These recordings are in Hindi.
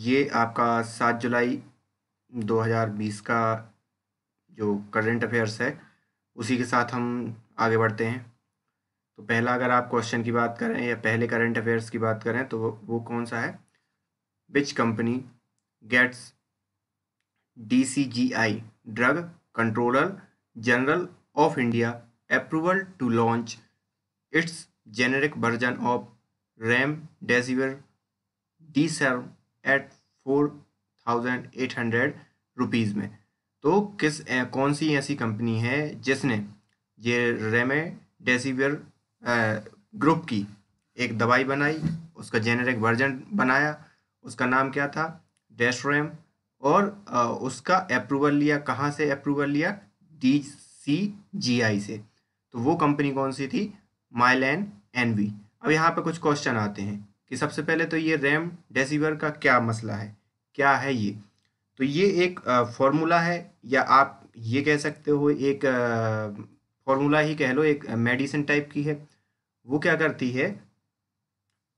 ये आपका सात जुलाई 2020 का जो करंट अफेयर्स है उसी के साथ हम आगे बढ़ते हैं तो पहला अगर आप क्वेश्चन की बात करें या पहले करंट अफेयर्स की बात करें तो वो कौन सा है which company gets D C G I drug controller general of India approval to launch its generic version of remdesivir Desrem at four thousand eight hundred rupees में तो किस कौन सी ऐसी कंपनी है जिसने ये रेमे डेसीवियर ग्रुप की एक दवाई बनाई उसका जेनेरिक वर्जन बनाया उसका नाम क्या था डेस्ट्रेम और आ, उसका अप्रूवल लिया कहाँ से अप्रूवल लिया डी सी जी आई से तो वो कंपनी कौन सी थी माइलैन वी अब यहाँ पे कुछ क्वेश्चन आते हैं कि सबसे पहले तो ये रैम डेसीवर का क्या मसला है क्या है ये तो ये एक फॉर्मूला है या आप ये कह सकते हो एक फॉर्मूला ही कह लो एक मेडिसिन टाइप की है वो क्या करती है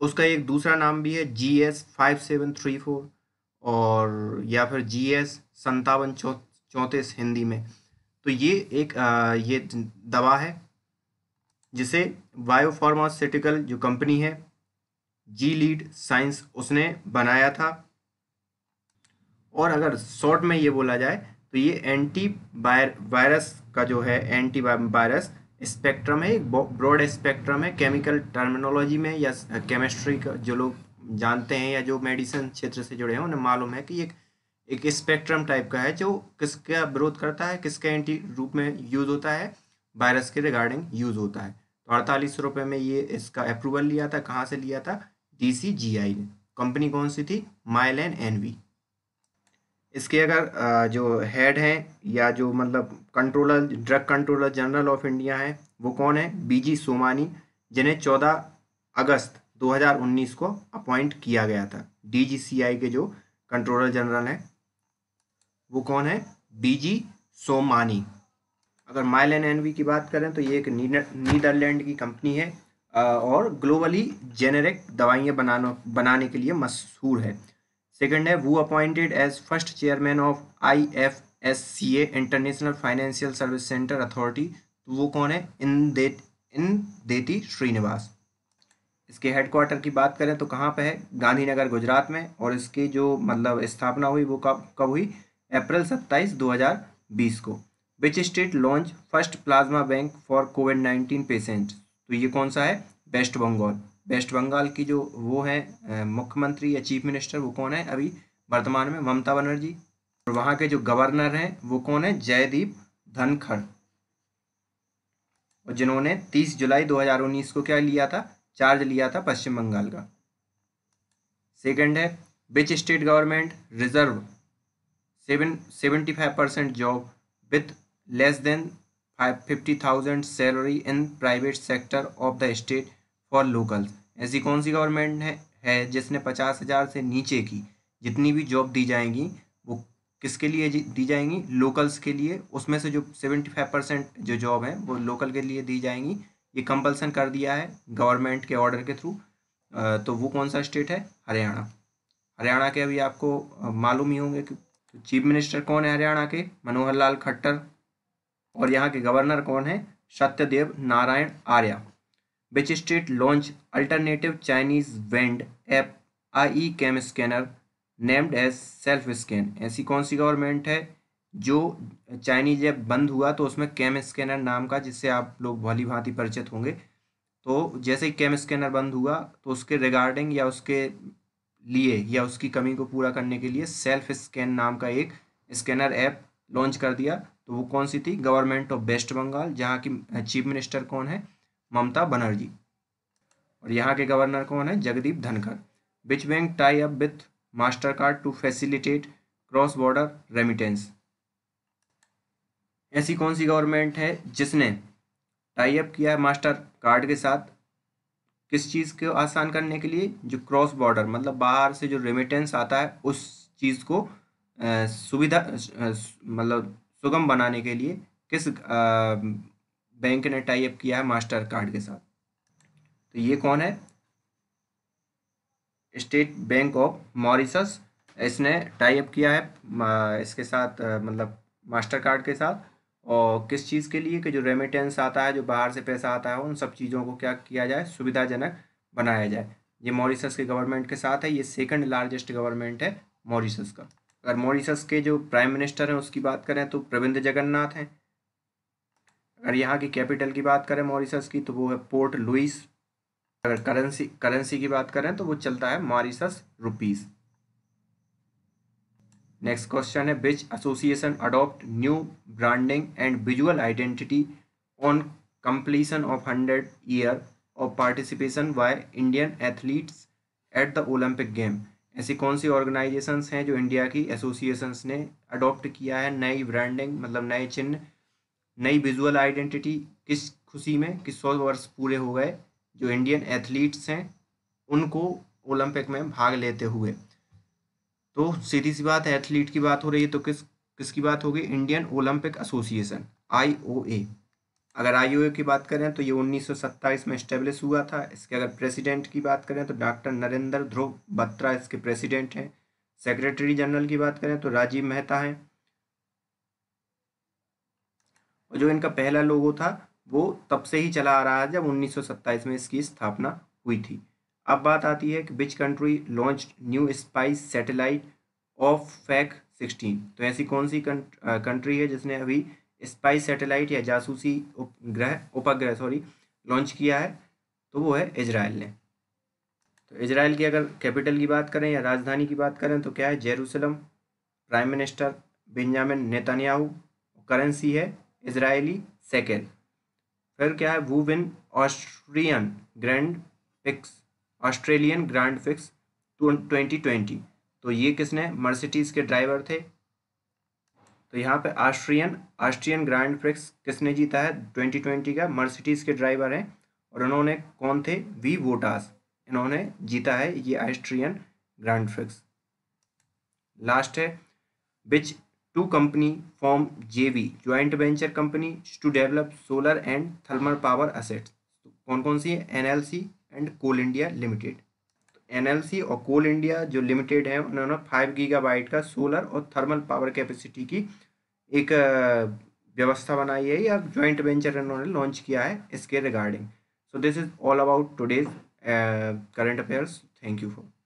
उसका एक दूसरा नाम भी है G S five seven three four और या फिर जी एस संतावन चौंतीस हिंदी में तो ये एक आ, ये दवा है जिसे बायोफार्मास्यूटिकल जो कंपनी है जी लीड साइंस उसने बनाया था और अगर शॉर्ट में ये बोला जाए तो ये एंटी वायरस का जो है एंटी वायरस स्पेक्ट्रम है एक ब्रॉड स्पेक्ट्रम है केमिकल टर्मिनोलॉजी में या केमिस्ट्री का जो लोग जानते हैं या जो मेडिसिन क्षेत्र से जुड़े हैं उन्हें मालूम है कि एक एक स्पेक्ट्रम टाइप का है जो किसका विरोध करता है किसके एंटी रूप में यूज़ होता है वायरस के रिगार्डिंग यूज़ होता है तो अड़तालीस रुपये में ये इसका अप्रूवल लिया था कहाँ से लिया था टीसीजीआई ने कंपनी कौन सी थी माइलैन एनवी इसके अगर जो हेड हैं या जो मतलब controller drug controller general of India हैं वो कौन है बीजी सोमानी जिन्हें 14 अगस्त 2019 को अपॉइंट किया गया था डीजीसीआई के जो कंट्रोलर जनरल हैं वो कौन है बीजी सोमानी अगर माइल एंड एनवी की बात करें तो ये एक नीदरलैंड की कंपनी है और ग्लोबली जेनेरिक दवाइयाँ बनाना बनाने के लिए मशहूर है सेकंड है वो appointed as first chairman of I F S C A international financial service centre authority तो वो कौन है इन दे इन देती श्रीनिवास इसके हेडक्वार्टर की बात करें तो कहाँ पर है गांधीनगर गुजरात में और इसकी जो मतलब स्थापना हुई वो कब कब हुई अप्रैल हज़ार बीस को which state launch first plasma bank for covid nineteen patient तो ये कौन सा है वेस्ट बंगाल वेस्ट बंगाल की जो वो है मुख्यमंत्री या चीफ मिनिस्टर वो कौन है अभी वर्तमान में ममता बनर्जी और वहाँ के जो गवर्नर हैं वो कौन है जयदीप धनखड़ और जिन्होंने 30 जुलाई 2019 को क्या लिया था चार्ज लिया था पश्चिम बंगाल का सेकंड है which state government reserve seven seventy five percent job with less than 50,000 salary in private sector of the state for local ऐसी कौन सी गवर्नमेंट है, है जिसने पचास हज़ार से नीचे की जितनी भी जॉब दी जाएंगी वो किसके लिए दी जाएंगी लोकल्स के लिए उसमें से जो सेवेंटी फाइव परसेंट जो जॉब है वो लोकल के लिए दी जाएंगी ये कंपल्सन कर दिया है गवर्नमेंट के ऑर्डर के थ्रू तो वो कौन सा स्टेट है हरियाणा हरियाणा के अभी आपको मालूम ही होंगे कि चीफ मिनिस्टर कौन है हरियाणा के मनोहर लाल खट्टर और यहाँ के गवर्नर कौन है Satyadev Narayan Arya which state launch alternative Chinese banned app I CamScanner named as self scan ऐसी कौन सी गवर्नमेंट है जो चाइनीज ऐप बंद हुआ तो उसमें कैम स्कैनर नाम का जिससे आप लोग भली भांति परिचित होंगे तो जैसे ही कैम स्कैनर बंद हुआ तो उसके रिगार्डिंग या उसके लिए या उसकी कमी को पूरा करने के लिए सेल्फ स्कैन नाम का एक स्कैनर ऐप लॉन्च कर दिया तो वो कौन सी थी गवर्नमेंट ऑफ वेस्ट बंगाल जहाँ की चीफ मिनिस्टर कौन है ममता बनर्जी और यहाँ के गवर्नर कौन है Jagdeep Dhankhar which bank tie up with Mastercard to facilitate cross border remittance ऐसी कौन सी गवर्नमेंट है जिसने टाई अप किया है मास्टर कार्ड के साथ किस चीज़ को आसान करने के लिए जो क्रॉस बॉर्डर मतलब बाहर से जो रेमिटेंस आता है उस चीज़ को सुविधा मतलब सुगम बनाने के लिए किस बैंक ने टाई अप किया है मास्टर कार्ड के साथ तो ये कौन है स्टेट बैंक ऑफ मॉरिसस इसने टाई अप किया है इसके साथ मतलब मास्टर कार्ड के साथ और किस चीज़ के लिए कि जो रेमिटेंस आता है जो बाहर से पैसा आता है उन सब चीज़ों को क्या किया जाए सुविधाजनक बनाया जाए ये मॉरिसस के गवर्नमेंट के साथ है ये सेकंड लार्जेस्ट गवर्नमेंट है मॉरिसस का अगर मॉरिशस के जो प्राइम मिनिस्टर हैं उसकी बात करें तो प्रविंद जगन्नाथ हैं अगर यहाँ की कैपिटल की बात करें मॉरिशस की तो वो है पोर्ट लुइस अगर करेंसी करेंसी की बात करें तो वो चलता है मॉरिशस रुपीस नेक्स्ट क्वेश्चन है which association adopt new branding and visual identity on completion of hundred year of participation by Indian athletes at the Olympic games ऐसी कौन सी ऑर्गेनाइजेशंस हैं जो इंडिया की एसोसिएशंस ने अडॉप्ट किया है नई ब्रांडिंग मतलब नए चिन्ह नई विजुअल आइडेंटिटी किस खुशी में किस सौ वर्ष पूरे हो गए जो इंडियन एथलीट्स हैं उनको ओलंपिक में भाग लेते हुए तो सीधी सी बात एथलीट की बात हो रही है तो किस किसकी बात होगी Indian Olympic association I O A अगर आई की बात करें तो ये 1927 में स्टेब्लिश हुआ था इसके अगर प्रेसिडेंट की बात करें तो डॉक्टर नरेंद्र ध्रुव बत्रा इसके प्रेसिडेंट हैं सेक्रेटरी जनरल की बात करें तो राजीव मेहता हैं और जो इनका पहला लोगो था वो तब से ही चला आ रहा है जब 1927 में इसकी स्थापना हुई थी अब बात आती है कि which country launch new space satellite of फैक सिक्सटीन तो ऐसी कौन सी कंट्री है जिसने अभी स्पाई सैटेलाइट या जासूसी उपग्रह उपग्रह सॉरी लॉन्च किया है तो वो है इसराइल ने तो इसराइल की अगर कैपिटल की बात करें या राजधानी की बात करें तो क्या है Jerusalem prime minister Benjamin Netanyahu currency है इसराइली सेकेल फिर क्या है वो win Austrian grand prix Australian grand prix twenty twenty तो ये किसने मर्सिडीज़ के ड्राइवर थे तो यहाँ पे ऑस्ट्रियन ऑस्ट्रियन ग्रैंड प्रिक्स किसने जीता है 2020 का मर्सिडीज़ के ड्राइवर हैं और उन्होंने कौन थे वी वोटास इन्होंने जीता है ये ऑस्ट्रियन ग्रैंड प्रिक्स लास्ट है which two company form JV joint venture company to develop solar and thermal power assets कौन कौन सी है NLC and Coal India limited NLC और कोल इंडिया जो लिमिटेड है उन्होंने फाइव गीगाबाइट का सोलर और थर्मल पावर कैपेसिटी की एक व्यवस्था बनाई है या ज्वाइंट वेंचर इन्होंने लॉन्च किया है इसके regarding so this is all about today's current affairs thank you for